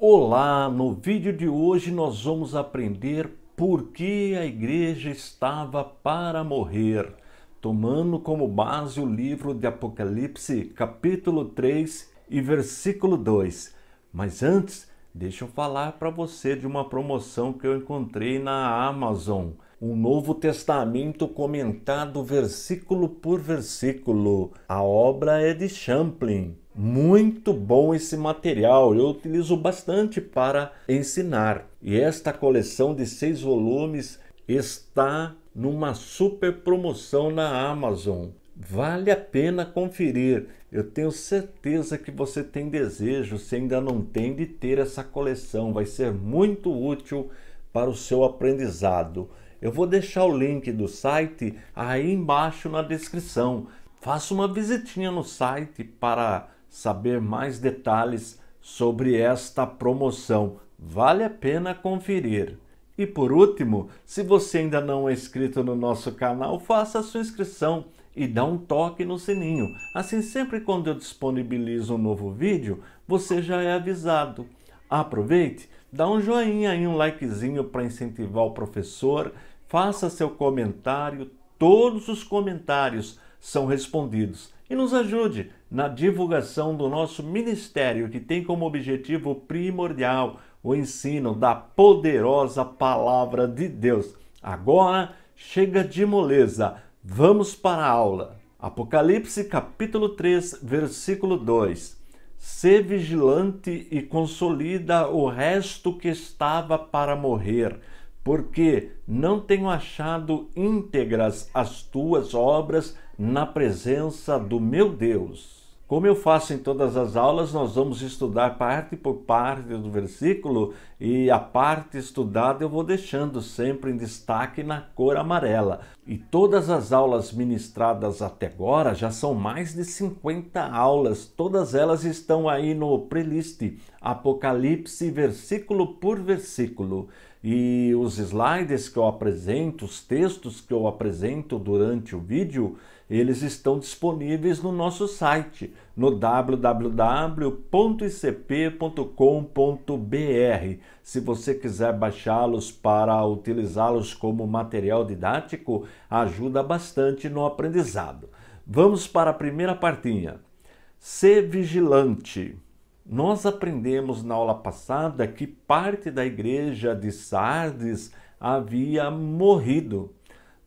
Olá, no vídeo de hoje nós vamos aprender por que a igreja estava para morrer, tomando como base o livro de Apocalipse, capítulo 3 e versículo 2. Mas antes, deixa eu falar para você de uma promoção que eu encontrei na Amazon um Novo Testamento comentado versículo por versículo. A obra é de Champlin. Muito bom esse material, eu utilizo bastante para ensinar. E esta coleção de seis volumes está numa super promoção na Amazon. Vale a pena conferir. Eu tenho certeza que você tem desejo, se ainda não tem, de ter essa coleção. Vai ser muito útil para o seu aprendizado. Eu vou deixar o link do site aí embaixo na descrição. Faça uma visitinha no site para saber mais detalhes sobre esta promoção. Vale a pena conferir. E por último, se você ainda não é inscrito no nosso canal, faça a sua inscrição e dá um toque no sininho. Assim, sempre quando eu disponibilizo um novo vídeo, você já é avisado. Aproveite dá um joinha aí, um likezinho para incentivar o professor, faça seu comentário, todos os comentários são respondidos. E nos ajude na divulgação do nosso ministério, que tem como objetivo primordial o ensino da poderosa palavra de Deus. Agora, chega de moleza, vamos para a aula. Apocalipse capítulo 3, versículo 2. Sê vigilante e consolida o resto que estava para morrer, porque não tenho achado íntegras as tuas obras na presença do meu Deus. Como eu faço em todas as aulas, nós vamos estudar parte por parte do versículo e a parte estudada eu vou deixando sempre em destaque na cor amarela. E todas as aulas ministradas até agora já são mais de 50 aulas, todas elas estão aí no playlist Apocalipse versículo por versículo. E os slides que eu apresento, os textos que eu apresento durante o vídeo, eles estão disponíveis no nosso site, no www.icp.com.br. Se você quiser baixá-los para utilizá-los como material didático, ajuda bastante no aprendizado. Vamos para a primeira partinha. Ser vigilante. Nós aprendemos na aula passada que parte da igreja de Sardes havia morrido.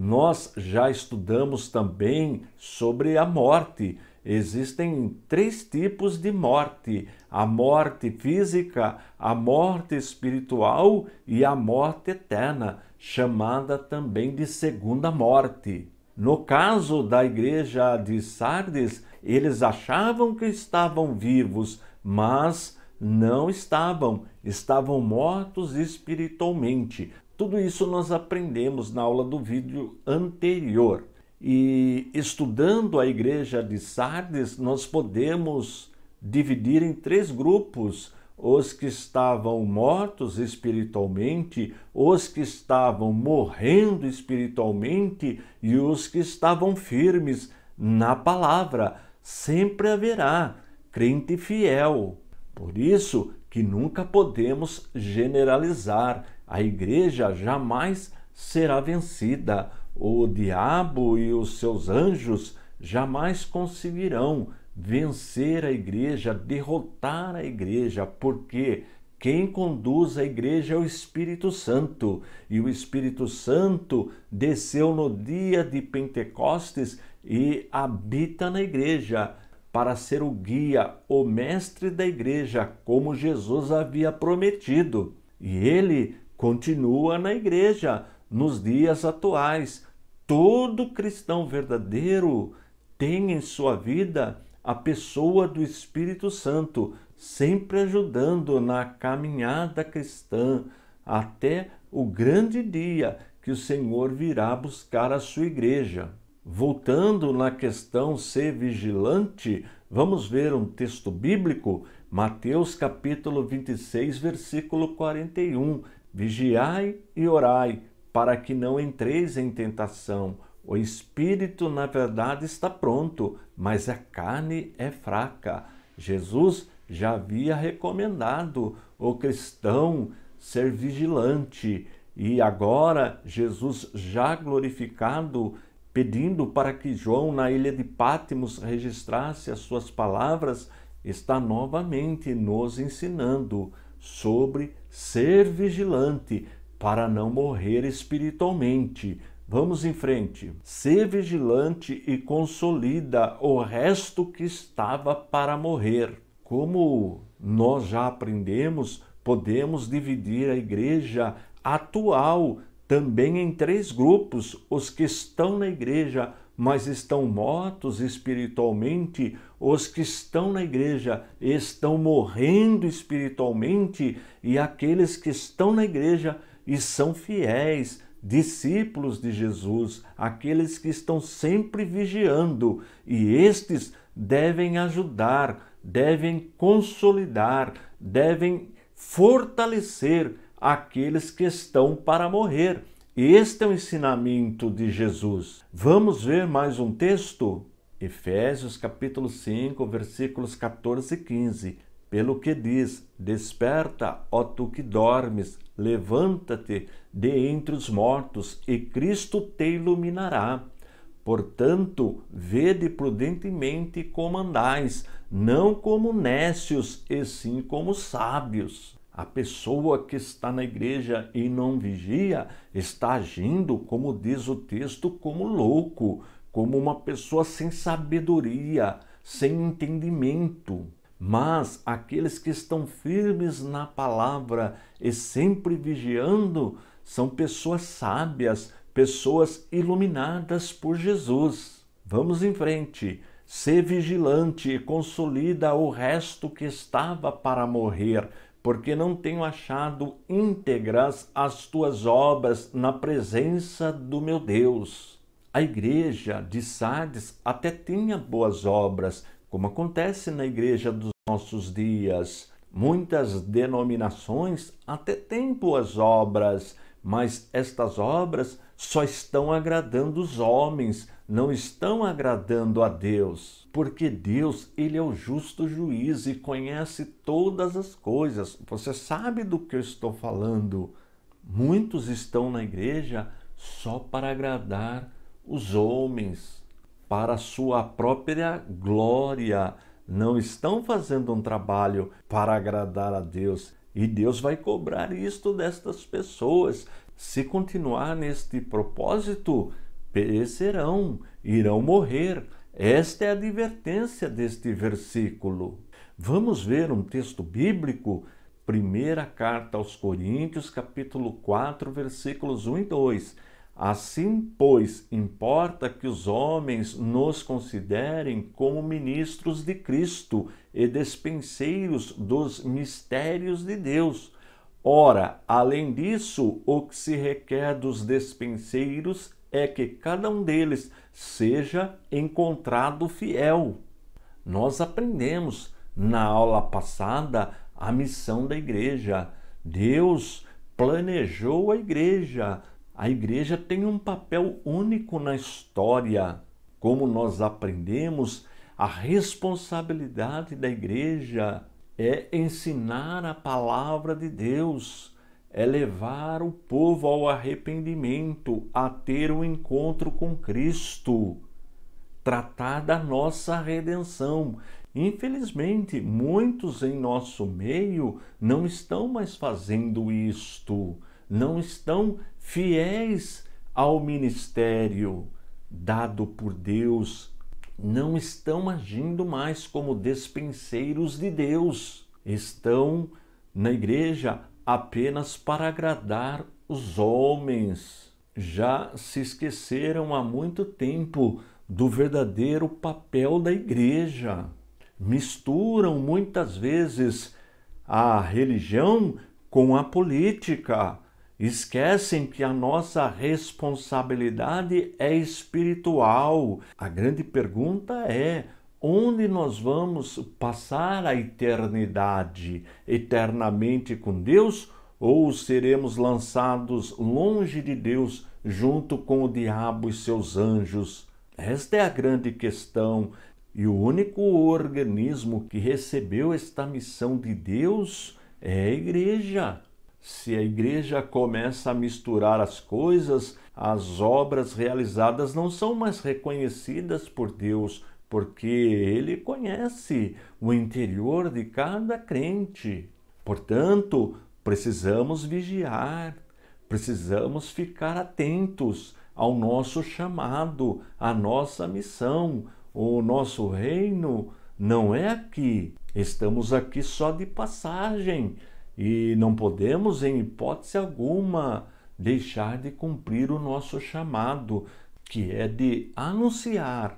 Nós já estudamos também sobre a morte. Existem três tipos de morte: a morte física, a morte espiritual e a morte eterna, chamada também de segunda morte. No caso da igreja de Sardes, eles achavam que estavam vivos, mas não estavam, estavam mortos espiritualmente. Tudo isso nós aprendemos na aula do vídeo anterior. E estudando a igreja de Sardes, nós podemos dividir em três grupos: os que estavam mortos espiritualmente, os que estavam morrendo espiritualmente e os que estavam firmes na palavra. Sempre haverá crente fiel. Por isso que nunca podemos generalizar a igreja jamais será vencida. O diabo e os seus anjos jamais conseguirão vencer a igreja, derrotar a igreja, porque quem conduz a igreja é o Espírito Santo. E o Espírito Santo desceu no dia de Pentecostes e habita na igreja para ser o guia, o mestre da igreja, como Jesus havia prometido. E ele continua na igreja nos dias atuais. Todo cristão verdadeiro tem em sua vida a pessoa do Espírito Santo, sempre ajudando na caminhada cristã até o grande dia que o Senhor virá buscar a sua igreja. Voltando na questão ser vigilante, vamos ver um texto bíblico, Mateus capítulo 26, versículo 41 Vigiai e orai, para que não entreis em tentação. O espírito, na verdade, está pronto, mas a carne é fraca. Jesus já havia recomendado o cristão ser vigilante, e agora Jesus, já glorificado, pedindo para que João, na ilha de Pátimos, registrasse as suas palavras, está novamente nos ensinando sobre ser vigilante para não morrer espiritualmente. Vamos em frente. Ser vigilante e consolida o resto que estava para morrer. Como nós já aprendemos, podemos dividir a igreja atual também em três grupos: os que estão na igreja, mas estão mortos espiritualmente, os que estão na igreja estão morrendo espiritualmente e aqueles que estão na igreja e são fiéis, discípulos de Jesus, aqueles que estão sempre vigiando, e estes devem ajudar, devem consolidar, devem fortalecer aqueles que estão para morrer. Este é o ensinamento de Jesus. Vamos ver mais um texto? Efésios capítulo 5, versículos 14 e 15. Pelo que diz: Desperta, ó tu que dormes, levanta-te de entre os mortos, e Cristo te iluminará. Portanto, vede prudentemente como andais, não como nécios, e sim como sábios. A pessoa que está na igreja e não vigia está agindo, como diz o texto, como louco, como uma pessoa sem sabedoria, sem entendimento. Mas aqueles que estão firmes na palavra e sempre vigiando são pessoas sábias, pessoas iluminadas por Jesus. Vamos em frente. Ser vigilante e consolida o resto que estava para morrer, porque não tenho achado íntegras as tuas obras na presença do meu Deus. A igreja de Sardes até tinha boas obras, como acontece na igreja dos nossos dias. Muitas denominações até têm boas obras, mas estas obras só estão agradando os homens, não estão agradando a Deus. Porque Deus, ele é o justo juiz e conhece todas as coisas. Você sabe do que eu estou falando? Muitos estão na igreja só para agradar os homens para sua própria glória. Não estão fazendo um trabalho para agradar a Deus. E Deus vai cobrar isto destas pessoas. Se continuar neste propósito, perecerão, irão morrer. Esta é a advertência deste versículo. Vamos ver um texto bíblico, primeira carta aos Coríntios, capítulo 4, versículos 1 e 2 Assim, pois, importa que os homens nos considerem como ministros de Cristo e despenseiros dos mistérios de Deus. Ora, além disso, o que se requer dos despenseiros é que cada um deles seja encontrado fiel. Nós aprendemos na aula passada a missão da igreja. Deus planejou a igreja a igreja tem um papel único na história. Como nós aprendemos, a responsabilidade da igreja é ensinar a palavra de Deus, é levar o povo ao arrependimento, a ter o um encontro com Cristo, tratar da nossa redenção. Infelizmente, muitos em nosso meio não estão mais fazendo isto não estão fiéis ao ministério dado por Deus, não estão agindo mais como despenseiros de Deus, estão na igreja apenas para agradar os homens. Já se esqueceram há muito tempo do verdadeiro papel da igreja. Misturam muitas vezes a religião com a política Esquecem que a nossa responsabilidade é espiritual. A grande pergunta é: onde nós vamos passar a eternidade? Eternamente com Deus ou seremos lançados longe de Deus junto com o diabo e seus anjos? Esta é a grande questão. E o único organismo que recebeu esta missão de Deus é a igreja se a igreja começa a misturar as coisas, as obras realizadas não são mais reconhecidas por Deus, porque Ele conhece o interior de cada crente. Portanto, precisamos vigiar, precisamos ficar atentos ao nosso chamado, à nossa missão. O nosso reino não é aqui, estamos aqui só de passagem. E não podemos, em hipótese alguma, deixar de cumprir o nosso chamado, que é de anunciar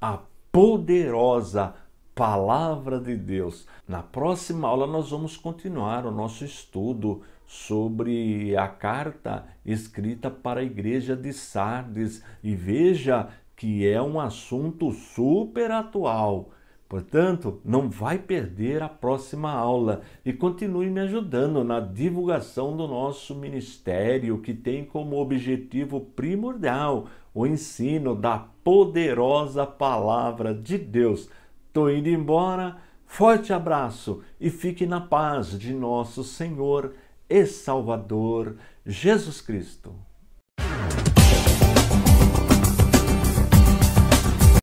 a poderosa palavra de Deus. Na próxima aula nós vamos continuar o nosso estudo sobre a carta escrita para a igreja de Sardes e veja que é um assunto super atual Portanto, não vai perder a próxima aula e continue me ajudando na divulgação do nosso ministério, que tem como objetivo primordial o ensino da poderosa palavra de Deus. Tô indo embora, forte abraço e fique na paz de nosso Senhor e Salvador Jesus Cristo.